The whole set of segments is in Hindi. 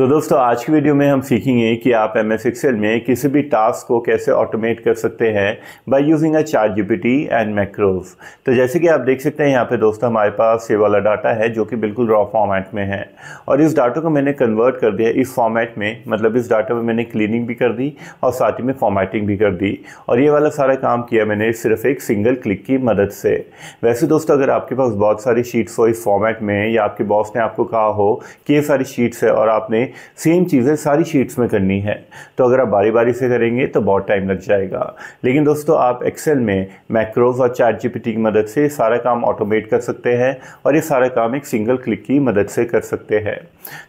तो दोस्तों आज की वीडियो में हम सीखेंगे कि आप एम एस एक्सेल में किसी भी टास्क को कैसे ऑटोमेट कर सकते हैं by using a chat GPT and macro तो जैसे कि आप देख सकते हैं यहाँ पे दोस्तों हमारे पास ये वाला डाटा है जो कि बिल्कुल रॉ फॉर्मेट में है और इस डाटा को मैंने कन्वर्ट कर दिया इस फॉर्मेट में मतलब इस डाटा में मैंने क्लीनिंग भी कर दी और साथ ही में फॉर्मेटिंग भी कर दी और ये वाला सारा काम किया मैंने सिर्फ एक सिंगल क्लिक की मदद से वैसे दोस्तों अगर आपके पास बहुत सारी शीट्स हो इस फॉर्मेट में या आपके बॉस ने आपको कहा हो कि ये सारी शीट्स है और आपने सेम चीज़ें सारी शीट्स में करनी है तो अगर आप बारी बारी से करेंगे तो बहुत टाइम लग जाएगा लेकिन दोस्तों आप एक्सेल में मैक्रोज और चार्ट जीपीटी की मदद से सारा काम ऑटोमेट कर सकते हैं और ये सारा काम एक सिंगल क्लिक की मदद से कर सकते हैं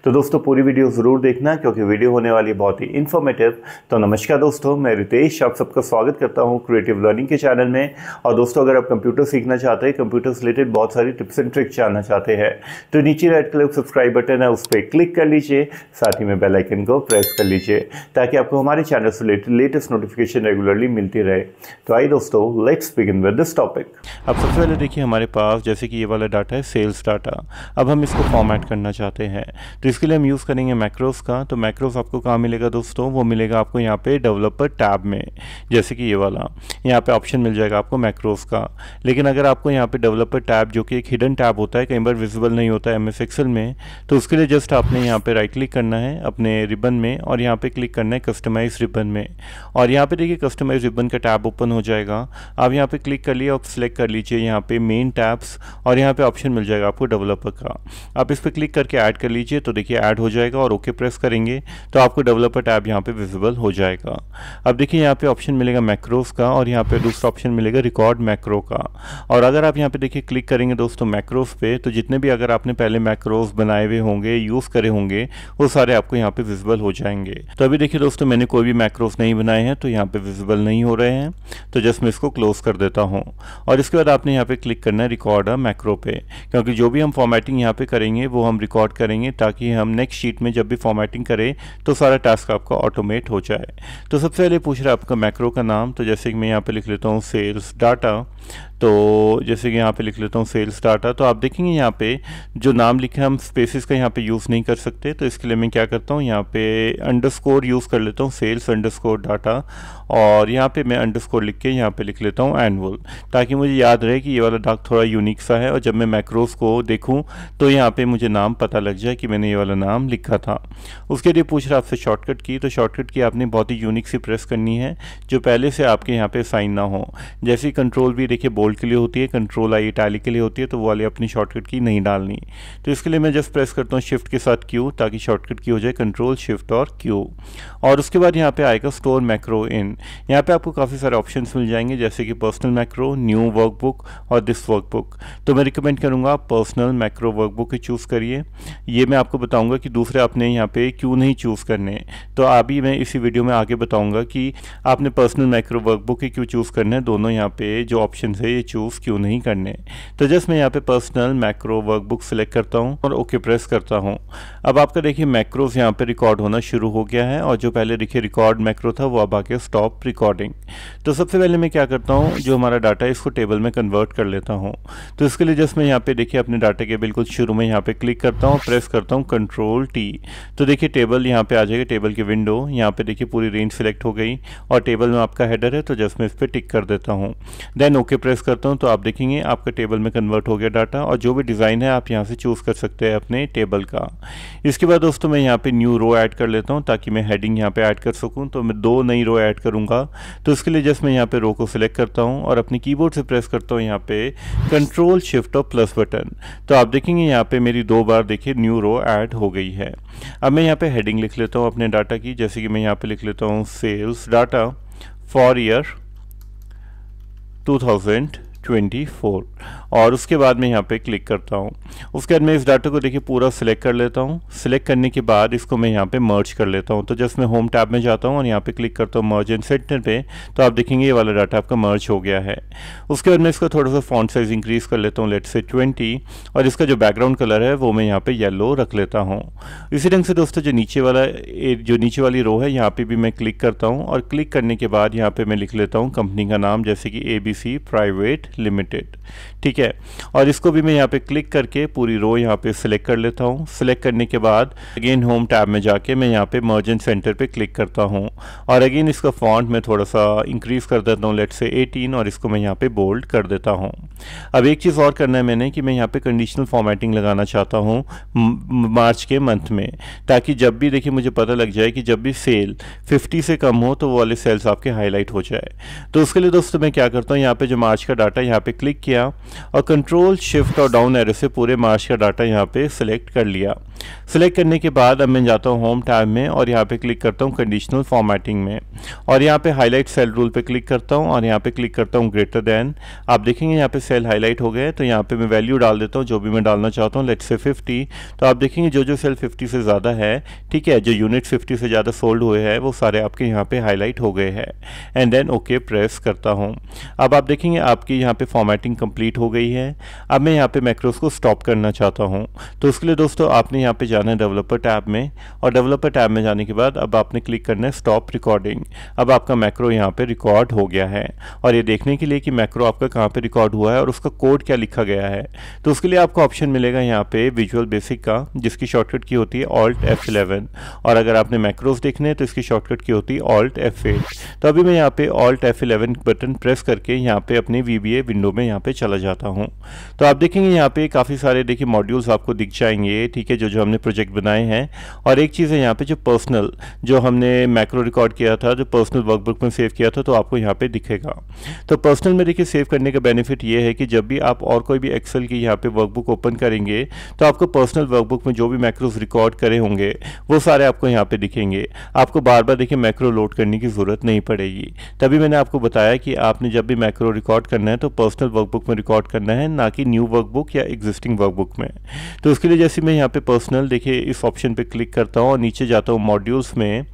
तो दोस्तों पूरी वीडियो ज़रूर देखना क्योंकि वीडियो होने वाली बहुत ही इन्फॉर्मेटिव तो नमस्कार दोस्तों मैं रितेश आप सबका स्वागत करता हूँ क्रिएटिव लर्निंग के चैनल में और दोस्तों अगर आप कंप्यूटर सीखना चाहते हैं कंप्यूटर से रिलेटेड बहुत सारी टिप्स एंड ट्रिक्स जानना चाहते हैं तो नीचे रेड कलर सब्सक्राइब बटन है उस पर क्लिक कर लीजिए साथ ही में बेल आइकन को प्रेस कर लीजिए ताकि आपको हमारे चैनल से रिलेटेड लेटेस्ट नोटिफिकेशन रेगुलरली मिलती रहे तो आई दोस्तों let's begin with this topic अब सबसे पहले देखिए हमारे पास जैसे कि ये वाला डाटा है सेल्स डाटा अब हम इसको फॉर्मेट करना चाहते हैं तो इसके लिए हम यूज़ करेंगे मैक्रोस का तो मैक्रोस आपको कहाँ मिलेगा दोस्तों वो मिलेगा आपको यहाँ पर डेवलपर टैब में जैसे कि ये वाला यहाँ पर ऑप्शन मिल जाएगा आपको मैक्रोस का लेकिन अगर आपको यहाँ पर डेवलपर टैब जो कि एक हिडन टैब होता है कई बार विजिबल नहीं होता है एम एस एक्सल में तो उसके लिए जस्ट आपने यहाँ पर राइट क्लिक क्लिक करना है अपने रिबन में और यहाँ पे क्लिक करना है कस्टमाइज रिबन में और यहाँ पे देखिए कस्टमाइज रिबन का टैब ओपन हो जाएगा आप यहाँ पे क्लिक कर लिए और सिलेक्ट कर लीजिए यहाँ पे मेन टैब्स और यहाँ पे ऑप्शन मिल जाएगा आपको डेवलपर का आप इस पर क्लिक करके ऐड कर लीजिए तो देखिए ऐड हो जाएगा और ओके प्रेस करेंगे तो आपको डेवलपर टैब यहाँ पर विजिबल हो जाएगा अब देखिए यहाँ पर ऑप्शन मिलेगा मैक्रोव का और यहाँ पर दूसरा ऑप्शन मिलेगा रिकॉर्ड मैक्रो का और अगर आप यहाँ पर देखिए क्लिक करेंगे दोस्तों मैक्रोस पर तो जितने भी अगर आपने पहले मैक्रोस बनाए हुए होंगे यूज़ करे होंगे वो सारे आपको यहाँ पे विजिबल हो जाएंगे तो अभी देखिए दोस्तों मैंने कोई भी मैक्रोस नहीं बनाए हैं तो यहाँ पे विजिबल नहीं हो रहे हैं तो जस्ट मैं इसको क्लोज कर देता हूँ और इसके बाद आपने यहाँ पे क्लिक करना है रिकॉर्ड अ मैक्रो पे क्योंकि जो भी हम फॉर्मेटिंग यहाँ पे करेंगे वो हम रिकॉर्ड करेंगे ताकि हम नेक्स्ट शीट में जब भी फॉर्मेटिंग करें तो सारा टास्क आपका ऑटोमेट हो जाए तो सबसे पहले पूछ रहा है आपका मैक्रो का नाम तो जैसे कि मैं यहाँ पर लिख लेता हूँ सेल्स डाटा तो जैसे कि यहाँ पे लिख लेता हूँ सेल्स डाटा तो आप देखेंगे यहाँ पे जो नाम लिखे हम स्पेसिस का यहाँ पे यूज़ नहीं कर सकते तो इसके लिए मैं क्या करता हूँ यहाँ पे अंडरस्कोर यूज़ कर लेता हूँ सेल्स अंडरस्कोर डाटा और यहाँ पे मैं अंडरस्कोर लिख के यहाँ पे लिख लेता हूँ एनअल ताकि मुझे याद रहे कि ये वाला डाक थोड़ा यूनिक सा है और जब मैं मैक्रोस को देखूँ तो यहाँ पे मुझे नाम पता लग जाए कि मैंने ये वाला नाम लिखा था उसके लिए पूछ रहा आपसे शॉर्टकट की तो शॉर्टकट की आपने बहुत ही यूनिक सी प्रेस करनी है जो पहले से आपके यहाँ पर साइन ना हो जैसे कंट्रोल भी देखिए बोल्ड के लिए होती है कंट्रोल आई इटाली के लिए होती है तो वो वाली अपनी शॉर्टकट की नहीं डालनी तो इसके लिए मैं जस्ट प्रेस करता हूँ शिफ्ट के साथ क्यू ताकि शॉर्टकट की हो जाए कंट्रोल शिफ्ट और क्यू और उसके बाद यहाँ पर आएगा स्टोर मैक्रो इन यहाँ पे आपको काफ़ी सारे ऑप्शन मिल जाएंगे जैसे कि पर्सनल मैक्रो न्यू वर्कबुक और दिस वर्कबुक तो मैं रिकमेंड करूँगा पर्सनल मैक्रो वर्कबुक ही चूज़ करिए ये मैं आपको बताऊँगा कि दूसरे आपने यहाँ पे क्यों नहीं चूज़ करने तो अभी मैं इसी वीडियो में आगे बताऊँगा कि आपने पर्सनल मैक्रो वर्कबुक ही क्यों चूज़ करने दोनों यहाँ पे जो ऑप्शन है ये चूज़ क्यों नहीं करने तो जस्ट मैं यहाँ पे पर्सनल मैक्रो वर्कबुक सेलेक्ट करता हूँ और ओके प्रेस करता हूँ अब आपका देखिए मैक्रोज यहाँ पर रिकॉर्ड होना शुरू हो गया है और जो पहले देखिए रिकॉर्ड मैक्रो था वो अब आके स्टॉप स्टॉप रिकॉर्डिंग तो सबसे पहले मैं क्या करता हूँ जो हमारा डाटा है इसको टेबल में कन्वर्ट कर लेता हूँ तो इसके लिए जस्ट मैं यहाँ पे देखिए अपने डाटा के बिल्कुल शुरू में यहाँ पे क्लिक करता हूँ प्रेस करता हूँ कंट्रोल टी तो देखिए टेबल यहाँ पे आ जाएगा टेबल की विंडो यहाँ पे देखिए पूरी रेंज सिलेक्ट हो गई और टेबल में आपका हेडर है तो जस्ट मैं इस पर टिक कर देता हूँ देन ओके प्रेस करता हूँ तो आप देखेंगे आपका टेबल में कन्वर्ट हो गया डाटा और जो भी डिज़ाइन है आप यहाँ से चूज़ कर सकते हैं अपने टेबल का इसके बाद दोस्तों मैं यहाँ पर न्यू रो ऐड कर लेता हूँ ताकि मैं हेडिंग यहाँ पर ऐड कर सकूँ तो मैं दो नई रो ऐड करूँगा करूँगा तो उसके लिए जस्ट मैं यहाँ पे रो को सिलेक्ट करता हूँ और अपनी कीबोर्ड से प्रेस करता हूँ यहाँ पे कंट्रोल शिफ्ट और प्लस बटन तो आप देखेंगे यहाँ पे मेरी दो बार देखिए न्यू रो ऐड हो गई है अब मैं यहाँ पे हेडिंग लिख लेता हूँ अपने डाटा की जैसे कि मैं यहाँ पे लिख लेता हूँ sales data for year two 24 और उसके बाद मैं यहाँ पे क्लिक करता हूँ उसके बाद मैं इस डाटा को देखिए पूरा सिलेक्ट कर लेता हूँ सिलेक्ट करने के बाद इसको मैं यहाँ पे मर्ज कर लेता हूँ तो जस्ट मैं होम टैब में जाता हूँ और यहाँ पे क्लिक करता हूँ मर्ज एंड सेंटर पे तो आप देखेंगे ये वाला डाटा आपका मर्ज हो गया है उसके बाद मैं इसका थोड़ा सा फॉन्ट साइज इंक्रीज़ कर लेता हूँ लेट से ट्वेंटी और इसका जो बैकग्राउंड कलर है वो मैं यहाँ पर येलो रख लेता हूँ इसी ढंग से दोस्तों जो नीचे वाला जो नीचे वाली रो है यहाँ पर भी मैं क्लिक करता हूँ और क्लिक करने के बाद यहाँ पर मैं लिख लेता हूँ कंपनी का नाम जैसे कि ए प्राइवेट लिमिटेड ठीक है और इसको भी मैं यहाँ पे क्लिक करके पूरी रो यहाँ पे सिलेक्ट कर लेता हूँ सिलेक्ट करने के बाद अगेन होम टैब में जाके मैं यहाँ पे मर्जन सेंटर पे क्लिक करता हूँ और अगेन इसका फॉन्ट मैं थोड़ा सा इंक्रीज़ कर देता हूँ लेट से 18 और इसको मैं यहाँ पे बोल्ड कर देता हूँ अब एक चीज़ और करना है मैंने कि मैं यहाँ पे कंडीशनल फॉर्मेटिंग लगाना चाहता हूँ मार्च के मंथ में ताकि जब भी देखिए मुझे पता लग जाए कि जब भी सेल फिफ्टी से कम हो तो वो वाले सेल्स आपके हाईलाइट हो जाए तो उसके लिए दोस्तों मैं क्या करता हूँ यहाँ पर जो मार्च का डाटा डाटा यहाँ पे क्लिक किया और कंट्रोल शिफ्ट और डाउन एरो से पूरे मार्च का डाटा यहाँ पे सिलेक्ट कर लिया सिलेक्ट करने के बाद अब मैं जाता हूँ होम टैब में और यहाँ पे क्लिक करता हूँ कंडीशनल फॉर्मेटिंग में और यहाँ पे हाईलाइट सेल रूल पे क्लिक करता हूँ और यहाँ पे क्लिक करता हूँ ग्रेटर देन आप देखेंगे यहाँ पे सेल हाईलाइट हो गए तो यहाँ पे मैं वैल्यू डाल देता हूँ जो भी मैं डालना चाहता हूँ लेट से फिफ्टी तो आप देखेंगे जो जो सेल फिफ्टी से ज़्यादा है ठीक है जो यूनिट फिफ्टी से ज़्यादा सोल्ड हुए हैं वो सारे आपके यहाँ पर हाईलाइट हो गए हैं एंड देन ओके प्रेस करता हूँ अब आप देखेंगे आपकी यहाँ यहाँ पे फॉर्मेटिंग कंप्लीट हो गई है अब मैं यहाँ पे मैक्रोस को स्टॉप करना चाहता हूँ तो उसके लिए दोस्तों आपने यहाँ पे जाना है डेवलपर टैब में और डेवलपर टैब में जाने के बाद अब आपने क्लिक करना है स्टॉप रिकॉर्डिंग अब आपका मैक्रो यहाँ पर रिकॉर्ड हो गया है और ये देखने के लिए कि मैक्रो आपका कहाँ पर रिकॉर्ड हुआ है और उसका कोड क्या लिखा गया है तो उसके लिए आपको ऑप्शन मिलेगा यहाँ पर विजुअल बेसिक का जिसकी शॉर्टकट की होती है ऑल्ट एफ और अगर आपने मैक्रोस देखने तो इसकी शॉर्टकट की होती है ऑल्ट एफ तो अभी मैं यहाँ पे ऑल्ट एफ बटन प्रेस करके यहाँ पे अपने वी विंडो में यहाँ पे चला जाता हूँ तो आप देखेंगे यहाँ पे काफ़ी सारे देखिए मॉड्यूल्स आपको दिख जाएंगे ठीक है जो जो हमने प्रोजेक्ट बनाए हैं और एक चीज़ है यहाँ पे जो पर्सनल जो हमने मैक्रो रिकॉर्ड किया था जो पर्सनल वर्कबुक में सेव किया था तो आपको यहाँ पर दिखेगा तो पर्सनल में देखिए सेव करने का बेनिफिट ये है कि जब भी आप और कोई भी एक्सेल की यहाँ पर वर्कबुक ओपन करेंगे तो आपको पर्सनल वर्कबुक में जो भी मैक्रोज रिकॉर्ड करे होंगे वो सारे आपको यहाँ पर दिखेंगे आपको बार बार देखिए मैक्रो लोड करने की ज़रूरत नहीं पड़ेगी तभी मैंने आपको बताया कि आपने जब भी मैक्रो रिकॉर्ड करना है तो पर्सनल वर्कबुक में रिकॉर्ड करना है ना कि न्यू वर्कबुक या एग्जिस्टिंग वर्कबुक में तो उसके लिए जैसे मैं यहाँ पे पर्सनल देखिए इस ऑप्शन पे क्लिक करता हूँ और नीचे जाता हूँ मॉड्यूल्स में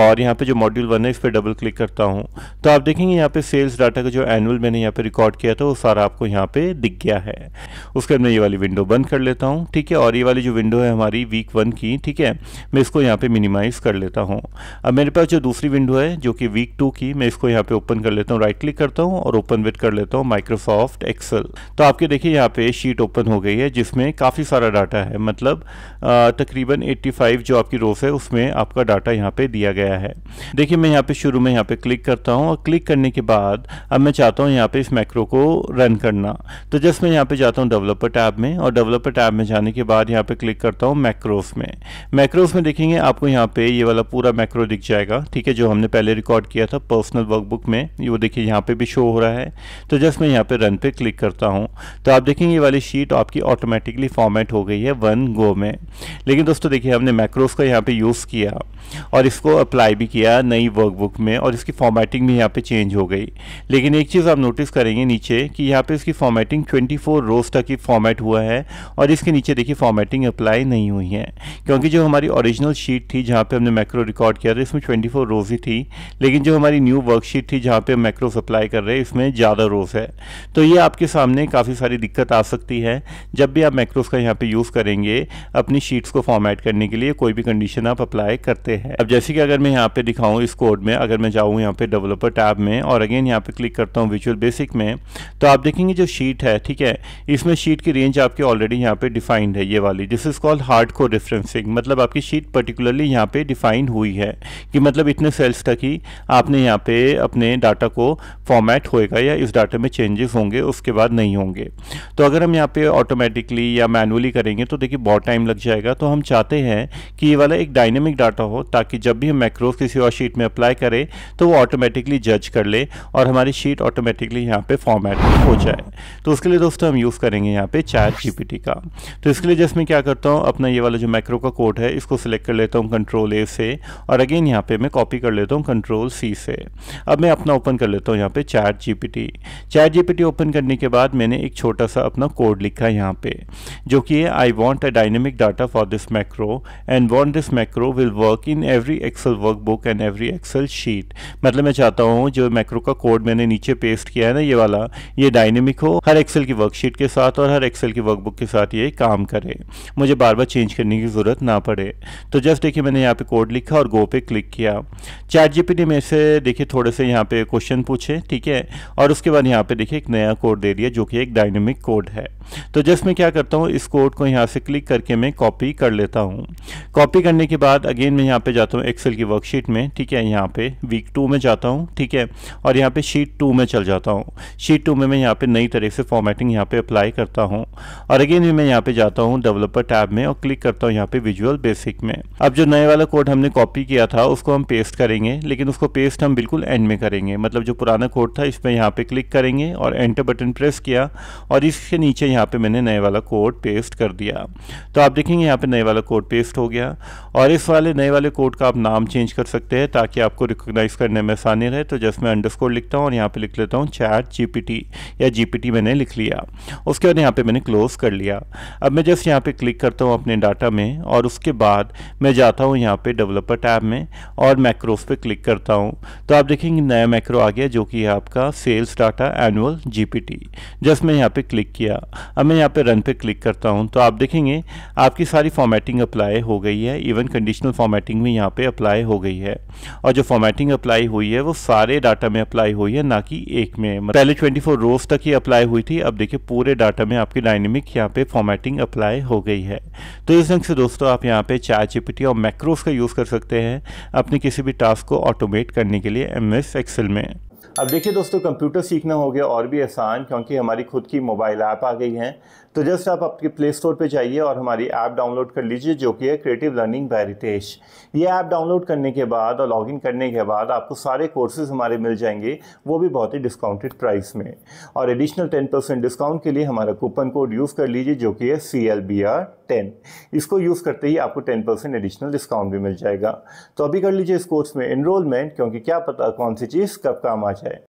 और यहाँ पे जो मॉड्यूल वन है इस पर डबल क्लिक करता हूँ तो आप देखेंगे यहाँ पे सेल्स डाटा का जो एनुअल मैंने यहाँ पे रिकॉर्ड किया था वो सारा आपको यहाँ पे दिख गया है उसके बाद मैं ये वाली विंडो बंद कर लेता हूँ ठीक है और ये वाली जो विंडो है हमारी वीक वन की ठीक है मैं इसको यहाँ पे मिनिमाइज कर लेता हूँ अब मेरे पास जो दूसरी विंडो है जो कि वीक टू की मैं इसको यहाँ पे ओपन कर लेता हूँ राइट क्लिक करता हूँ और ओपन विथ कर लेता हूँ माइक्रोसॉफ्ट एक्सेल तो आपके देखिए यहाँ पे शीट ओपन हो गई है जिसमें काफ़ी सारा डाटा है मतलब तकरीबन 85 जो आपकी रोस है उसमें आपका डाटा यहाँ पे दिया गया है देखिए मैं यहाँ पे शुरू में यहाँ पे क्लिक करता हूँ और क्लिक करने के बाद अब मैं चाहता हूँ यहाँ पे इस मैक्रो को रन करना तो जस्ट मैं यहाँ पे जाता हूँ डेवलपर टैब में और डेवलपर टैब में जाने के बाद यहाँ पे क्लिक करता हूँ मैक्रोस में मैक्रोस में देखेंगे आपको यहाँ पे ये वाला पूरा मैक्रो दिख जाएगा ठीक है जो हमने पहले रिकॉर्ड किया था पर्सनल वर्कबुक में वो देखिए यहाँ पे भी शो हो रहा है तो जस्ट मैं यहाँ पे रन पे क्लिक करता हूँ तो आप देखेंगे ये वाली शीट आपकी ऑटोमेटिकली फॉर्मेट हो गई है वन गो में लेकिन दोस्तों देखिए हमने मैक्रोस का यहाँ पे यूज़ किया और इसको अप्लाई भी किया नई वर्कबुक में और इसकी फॉर्मेटिंग भी यहाँ पे चेंज हो गई लेकिन एक चीज़ आप नोटिस करेंगे नीचे कि यहाँ पे इसकी फॉर्मेटिंग 24 रोज तक की फॉर्मेट हुआ है और इसके नीचे देखिए फॉर्मेटिंग अप्लाई नहीं हुई है क्योंकि जो हमारी ओरिजिनल शीट थी जहाँ पे हमने मैक्रो रिकॉर्ड किया था इसमें ट्वेंटी रोज ही थी लेकिन जो हमारी न्यू वर्कशीट थी जहाँ पर मैक्रोस अप्लाई कर रहे हैं इसमें ज़्यादा रोज है है तो ये आपके सामने काफ़ी सारी दिक्कत आ सकती है जब भी आप मैक्रोस का यहाँ पे यूज़ करेंगे अपनी शीट्स को फॉर्मेट करने के लिए कोई भी कंडीशन आप अप्लाई करते हैं अब जैसे कि अगर मैं यहाँ पे दिखाऊँ इस कोड में अगर मैं जाऊँ यहाँ पे डेवलपर टैब में और अगेन यहाँ पे क्लिक करता हूँ विजुअल बेसिक में तो आप देखेंगे जो शीट है ठीक है इसमें शीट की रेंज आपकी ऑलरेडी यहाँ पर डिफाइंड है ये वाली दिस इज कॉल्ड हार्ड को रेफरेंसिंग मतलब आपकी शीट पर्टिकुलरली यहाँ पर डिफाइंड हुई है कि मतलब इतने सेल्स तक ही आपने यहाँ पे अपने डाटा को फॉर्मेट होएगा या इस डाटा में चेंजेस होंगे उसके बाद नहीं होंगे तो अगर हम यहाँ पे ऑटोमेटिकली या मैनुअली करेंगे तो देखिए बहुत टाइम लग जाएगा तो हम चाहते हैं कि ये वाला एक डायनेमिक डाटा हो ताकि जब भी हम मैक्रोव किसी और शीट में अप्लाई करें तो वो ऑटोमेटिकली जज कर ले और हमारी शीट ऑटोमेटिकली यहाँ पर फॉर्मेट हो जाए तो उसके लिए दोस्तों हम यूज़ करेंगे यहाँ पे चार जी का तो इसके लिए जैसे मैं क्या करता हूँ अपना ये वाला जो मैक्रो का कोड है इसको सिलेक्ट कर लेता हूँ कंट्रोल ए से और अगेन यहाँ पे मैं कॉपी कर लेता हूँ कंट्रोल सी से अब मैं अपना ओपन कर लेता हूँ यहाँ पे chat GPT chat chat GPT open करने के बाद मैंने एक छोटा सा अपना कोड लिखा यहाँ पे जो कि है I want a dynamic data for this macro and want this macro will work in every Excel workbook and every Excel sheet मतलब मैं चाहता हूँ जो मैक्रो का कोड मैंने नीचे पेस्ट किया है ना ये वाला ये डायनेमिक हो हर एक्सल की वर्कशीट के साथ और हर एक्सल की वर्कबुक के साथ ये काम करे मुझे बार बार चेंज करने की ज़रूरत ना पड़े तो जस्ट देखिए मैंने यहाँ पे कोड लिखा और गो पे क्लिक किया चैट जीपीटी में से देखिए थोड़े से यहाँ पे क्वेश्चन पूछे ठीक है और उसके बाद यहाँ पे देखिए एक नया कोड दे दिया जो कि एक डायनेमिक कोड है तो जस्ट मैं क्या करता हूँ इस कोड को यहाँ से क्लिक करके मैं कॉपी कर लेता हूँ कॉपी करने के बाद अगेन मैं यहाँ पे जाता हूँ एक्सेल की वर्कशीट में ठीक है यहाँ पे वीक टू में जाता हूँ ठीक है और यहाँ पे शीट टू में चल जाता हूँ शीट टू में मैं यहाँ पे नई तरह से फॉर्मेटिंग यहाँ पे अप्लाई करता हूँ और अगेन मैं यहाँ पे जाता हूँ डेवलपर टैब में और क्लिक करता हूँ यहाँ पे विजुअल बेसिक में अब जो नए वाला कोड हमने कॉपी किया था उसको हम पेस्ट करेंगे लेकिन उसको पेस्ट हम बिल्कुल एंड में करेंगे मतलब जो पुराना कोड था इस पर यहाँ पे क्लिक करेंगे और एंटर बटन प्रेस किया और इसके नीचे यहाँ पे मैंने नए वाला कोड पेस्ट कर दिया तो आप देखेंगे यहाँ पे नए वाला कोड पेस्ट हो गया और इस वाले नए वाले कोड का आप नाम चेंज कर सकते हैं ताकि आपको रिकोगनाइज़ करने में आसानी रहे तो जस्ट मैं अंडर लिखता हूँ और यहाँ पर लिख लेता हूँ चैट जी या जी मैंने लिख लिया उसके बाद यहाँ पर मैंने क्लोज़ कर लिया अब मैं जस्ट यहाँ पर क्लिक करता हूँ अपने डाटा में और उसके बाद मैं जाता हूँ यहाँ पर डेवलपर टैब में और मैक्रोस पर क्लिक करता हूँ तो आप देखेंगे नया मैक्रो आ गया जो कि आपका sales data annual manual GPT just मैं यहाँ पे क्लिक किया अब मैं यहाँ पे रन पे क्लिक करता हूँ तो आप देखेंगे आपकी सारी फॉर्मेटिंग अप्लाई हो गई है इवन कंडीशनल फॉर्मेटिंग भी यहाँ पे अप्लाई हो गई है और जो फॉर्मेटिंग अप्लाई हुई है वो सारे डाटा में अप्लाई हुई है ना कि एक में मतलब पहले ट्वेंटी रोज तक ही अप्लाई हुई थी अब देखिए पूरे डाटा में आपकी डायनेमिक यहाँ पे फॉर्मेटिंग अप्लाई हो गई है तो इस ढंग से दोस्तों आप यहाँ पे चार जीपीटी और मैक्रोस का यूज़ कर सकते हैं अपने किसी भी टास्क को ऑटोमेट करने के लिए एम एक्सेल में अब देखिए दोस्तों कंप्यूटर सीखना हो गया और भी आसान क्योंकि हमारी खुद की मोबाइल ऐप आ गई हैं तो जस्ट आप आपके प्ले स्टोर पर जाइए और हमारी ऐप डाउनलोड कर लीजिए जो कि है क्रिएटिव लर्निंग बाय रितेश ये ऐप डाउनलोड करने के बाद और लॉगिन करने के बाद आपको सारे कोर्सेज हमारे मिल जाएंगे वो भी बहुत ही डिस्काउंटेड प्राइस में और एडिशनल टेन परसेंट डिस्काउंट के लिए हमारा कूपन कोड यूज़ कर लीजिए जो कि है C L B R ten इसको यूज़ करते ही आपको टेन परसेंट एडिशनल डिस्काउंट भी मिल जाएगा तो अभी कर लीजिए इस कोर्स में इनरोलमेंट क्योंकि क्या पता कौन सी चीज़ कब काम आ जाए